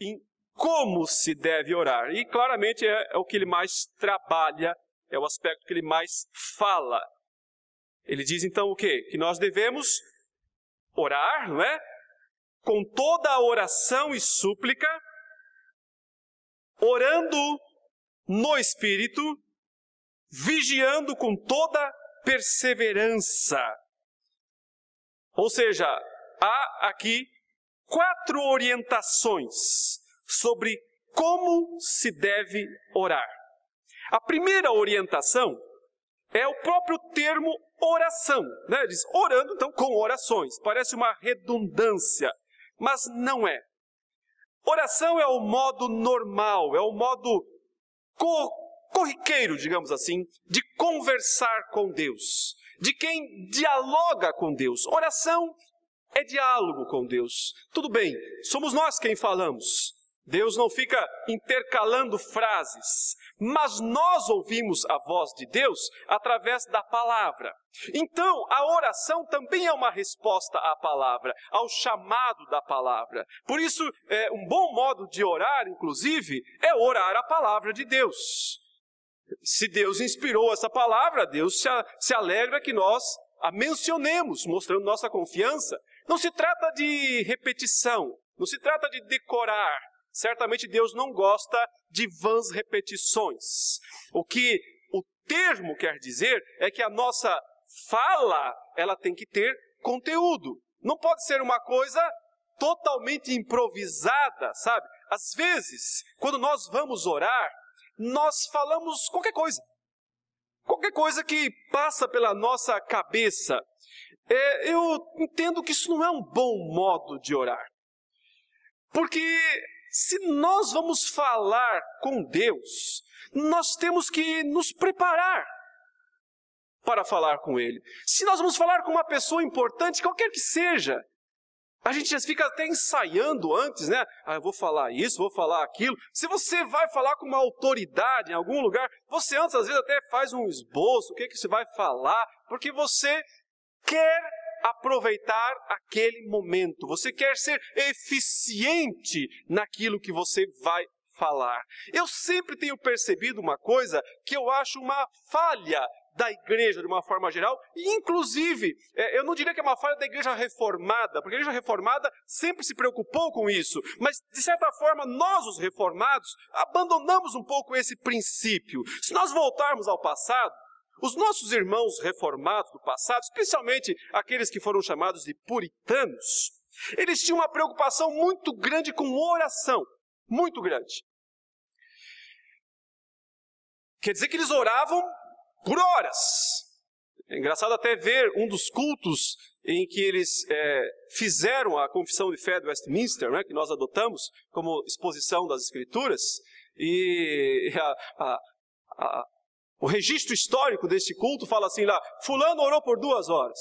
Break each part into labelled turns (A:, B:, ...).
A: em como se deve orar. E claramente é, é o que ele mais trabalha, é o aspecto que ele mais fala. Ele diz então o quê? Que nós devemos orar, não é? Com toda a oração e súplica, orando no Espírito, vigiando com toda perseverança. Ou seja, há aqui quatro orientações sobre como se deve orar. A primeira orientação é o próprio termo oração, né? diz orando então com orações. Parece uma redundância, mas não é. Oração é o modo normal, é o modo co corriqueiro, digamos assim, de conversar com Deus, de quem dialoga com Deus. Oração é diálogo com Deus. Tudo bem, somos nós quem falamos. Deus não fica intercalando frases, mas nós ouvimos a voz de Deus através da palavra. Então, a oração também é uma resposta à palavra, ao chamado da palavra. Por isso, é, um bom modo de orar, inclusive, é orar a palavra de Deus. Se Deus inspirou essa palavra, Deus se, a, se alegra que nós a mencionemos, mostrando nossa confiança não se trata de repetição, não se trata de decorar. Certamente Deus não gosta de vãs repetições. O que o termo quer dizer é que a nossa fala, ela tem que ter conteúdo. Não pode ser uma coisa totalmente improvisada, sabe? Às vezes, quando nós vamos orar, nós falamos qualquer coisa. Qualquer coisa que passa pela nossa cabeça é, eu entendo que isso não é um bom modo de orar. Porque se nós vamos falar com Deus, nós temos que nos preparar para falar com Ele. Se nós vamos falar com uma pessoa importante, qualquer que seja, a gente já fica até ensaiando antes, né? Ah, eu vou falar isso, vou falar aquilo. Se você vai falar com uma autoridade em algum lugar, você antes às vezes até faz um esboço, o que, é que você vai falar, porque você quer aproveitar aquele momento, você quer ser eficiente naquilo que você vai falar. Eu sempre tenho percebido uma coisa que eu acho uma falha da igreja de uma forma geral, e inclusive, é, eu não diria que é uma falha da igreja reformada, porque a igreja reformada sempre se preocupou com isso, mas de certa forma nós, os reformados, abandonamos um pouco esse princípio. Se nós voltarmos ao passado, os nossos irmãos reformados do passado, especialmente aqueles que foram chamados de puritanos, eles tinham uma preocupação muito grande com oração, muito grande. Quer dizer que eles oravam por horas. É engraçado até ver um dos cultos em que eles é, fizeram a confissão de fé do Westminster, né, que nós adotamos como exposição das Escrituras, e a, a, a, o registro histórico desse culto fala assim lá: Fulano orou por duas horas.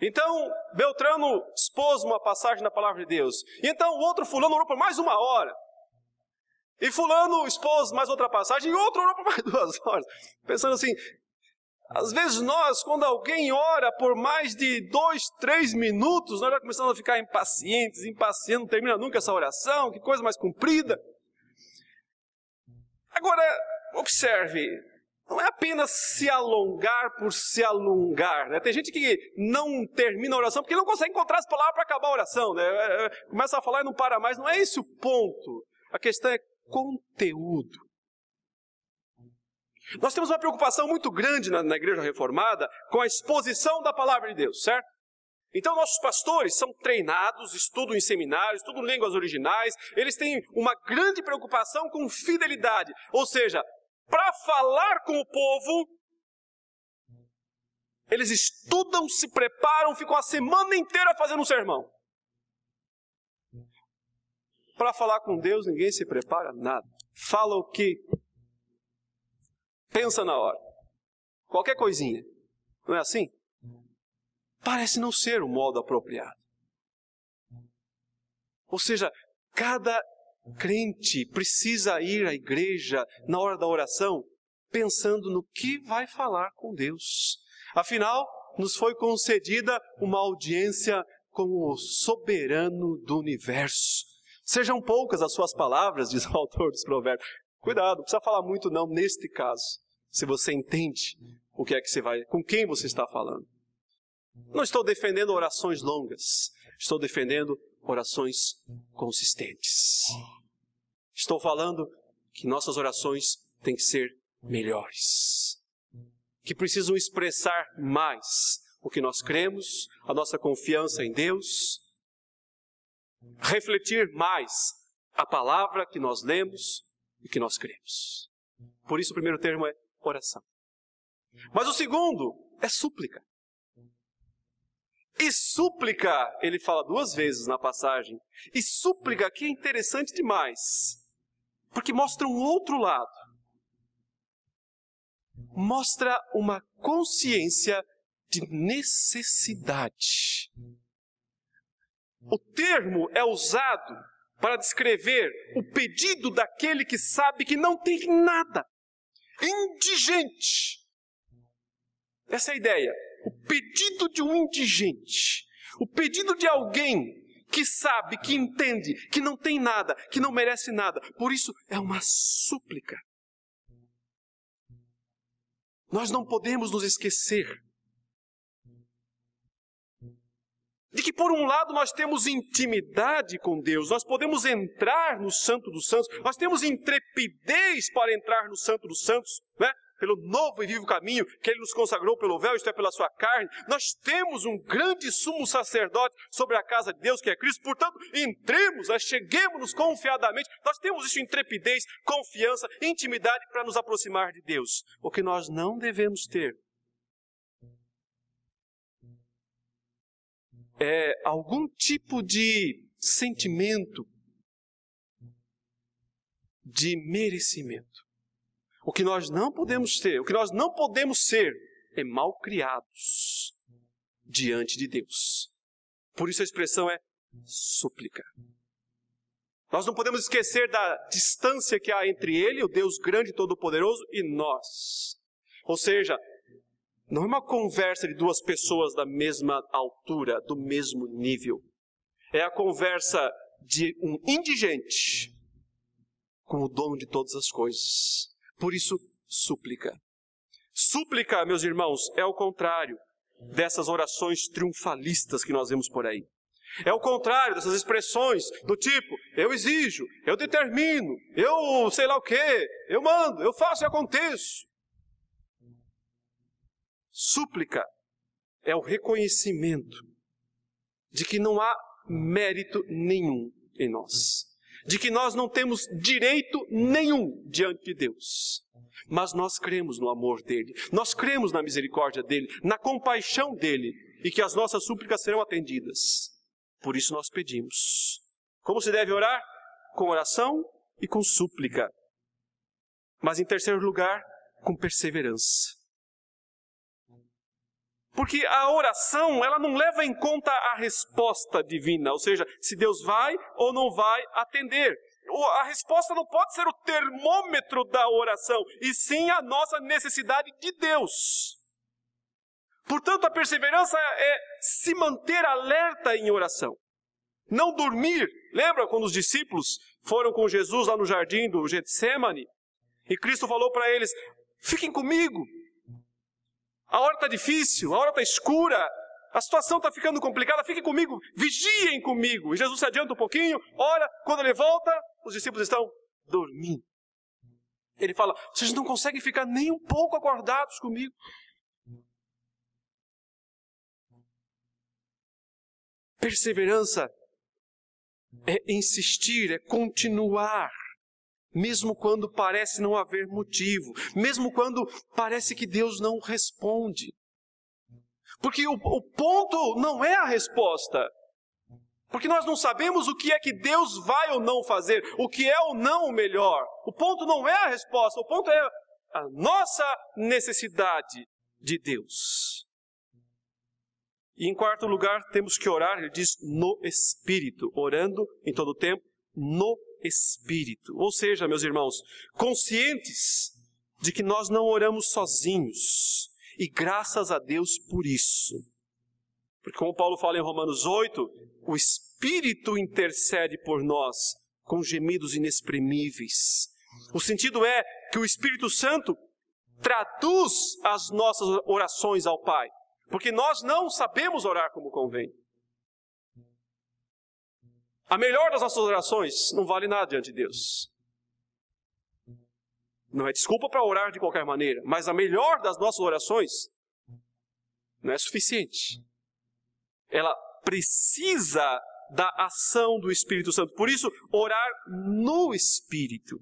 A: Então, Beltrano expôs uma passagem da palavra de Deus. E então, o outro Fulano orou por mais uma hora. E Fulano expôs mais outra passagem. E outro orou por mais duas horas. Pensando assim: às vezes nós, quando alguém ora por mais de dois, três minutos, nós já começamos a ficar impacientes, impacientes, não termina nunca essa oração, que coisa mais comprida. Agora, observe, não é apenas se alongar por se alongar. Né? Tem gente que não termina a oração porque não consegue encontrar as palavras para acabar a oração. Né? É, é, começa a falar e não para mais. Não é esse o ponto. A questão é conteúdo. Nós temos uma preocupação muito grande na, na igreja reformada com a exposição da palavra de Deus, certo? Então, nossos pastores são treinados, estudam em seminários, estudam línguas originais, eles têm uma grande preocupação com fidelidade, ou seja, para falar com o povo, eles estudam, se preparam, ficam a semana inteira fazendo um sermão. Para falar com Deus, ninguém se prepara nada. Fala o que pensa na hora. Qualquer coisinha. Não é assim? Parece não ser o modo apropriado. Ou seja, cada crente precisa ir à igreja na hora da oração pensando no que vai falar com Deus. Afinal, nos foi concedida uma audiência com o soberano do universo. Sejam poucas as suas palavras, diz o autor dos Provérbios. Cuidado, não precisa falar muito não neste caso. Se você entende o que é que você vai, com quem você está falando. Não estou defendendo orações longas, estou defendendo orações consistentes. Estou falando que nossas orações têm que ser melhores, que precisam expressar mais o que nós cremos, a nossa confiança em Deus, refletir mais a palavra que nós lemos e que nós cremos. Por isso, o primeiro termo é oração. Mas o segundo é súplica. E súplica, ele fala duas vezes na passagem. E súplica que é interessante demais, porque mostra um outro lado. Mostra uma consciência de necessidade. O termo é usado para descrever o pedido daquele que sabe que não tem nada, indigente. Essa é a ideia o pedido de um indigente, o pedido de alguém que sabe, que entende, que não tem nada, que não merece nada. Por isso é uma súplica. Nós não podemos nos esquecer de que, por um lado, nós temos intimidade com Deus, nós podemos entrar no Santo dos Santos, nós temos intrepidez para entrar no Santo dos Santos, né? pelo novo e vivo caminho que ele nos consagrou pelo véu, isto é, pela sua carne. Nós temos um grande sumo sacerdote sobre a casa de Deus, que é Cristo. Portanto, entremos, cheguemos-nos confiadamente. Nós temos isso em trepidez, confiança, intimidade para nos aproximar de Deus. O que nós não devemos ter é algum tipo de sentimento de merecimento. O que nós não podemos ter, o que nós não podemos ser, é mal criados diante de Deus. Por isso a expressão é súplica. Nós não podemos esquecer da distância que há entre Ele, o Deus grande e todo-poderoso, e nós. Ou seja, não é uma conversa de duas pessoas da mesma altura, do mesmo nível. É a conversa de um indigente com o dono de todas as coisas. Por isso, súplica. Súplica, meus irmãos, é o contrário dessas orações triunfalistas que nós vemos por aí. É o contrário dessas expressões do tipo, eu exijo, eu determino, eu sei lá o quê, eu mando, eu faço e aconteço. Súplica é o reconhecimento de que não há mérito nenhum em nós de que nós não temos direito nenhum diante de Deus. Mas nós cremos no amor dele, nós cremos na misericórdia dele, na compaixão dele e que as nossas súplicas serão atendidas. Por isso nós pedimos. Como se deve orar? Com oração e com súplica. Mas em terceiro lugar, com perseverança. Porque a oração, ela não leva em conta a resposta divina, ou seja, se Deus vai ou não vai atender. A resposta não pode ser o termômetro da oração, e sim a nossa necessidade de Deus. Portanto, a perseverança é se manter alerta em oração. Não dormir. Lembra quando os discípulos foram com Jesus lá no jardim do Getsemane? E Cristo falou para eles: Fiquem comigo, a hora está difícil, a hora está escura, a situação está ficando complicada, fiquem comigo, vigiem comigo. E Jesus se adianta um pouquinho, ora, quando ele volta, os discípulos estão dormindo. Ele fala: vocês não conseguem ficar nem um pouco acordados comigo. Perseverança é insistir, é continuar mesmo quando parece não haver motivo, mesmo quando parece que Deus não responde. Porque o, o, ponto não é a resposta. Porque nós não sabemos o que é que Deus vai ou não fazer, o que é ou não o melhor. O ponto não é a resposta, o ponto é a nossa necessidade de Deus. E em quarto lugar, temos que orar, ele diz, no Espírito, orando em todo o tempo, no Espírito Espírito. Ou seja, meus irmãos, conscientes de que nós não oramos sozinhos. E graças a Deus por isso. Porque, como Paulo fala em Romanos 8, o Espírito intercede por nós com gemidos inexprimíveis. O sentido é que o Espírito Santo traduz as nossas orações ao Pai, porque nós não sabemos orar como convém. A melhor das nossas orações não vale nada diante de Deus. Não é desculpa para orar de qualquer maneira, mas a melhor das nossas orações não é suficiente. Ela precisa da ação do Espírito Santo. Por isso, orar no Espírito.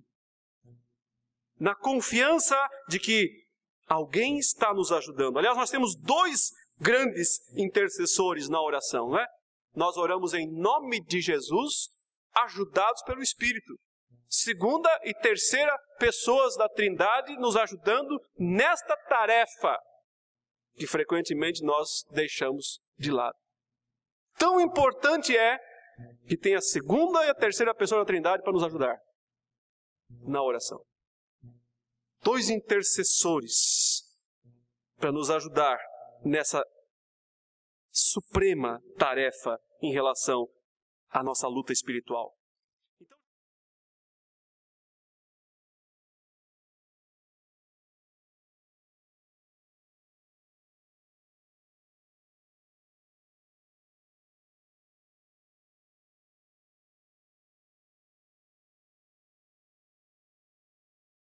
A: Na confiança de que alguém está nos ajudando. Aliás, nós temos dois grandes intercessores na oração, não é? Nós oramos em nome de Jesus, ajudados pelo Espírito. Segunda e terceira pessoas da Trindade nos ajudando nesta tarefa que frequentemente nós deixamos de lado. Tão importante é que tenha a segunda e a terceira pessoa da Trindade para nos ajudar na oração. Dois intercessores para nos ajudar nessa suprema tarefa em relação à nossa luta espiritual.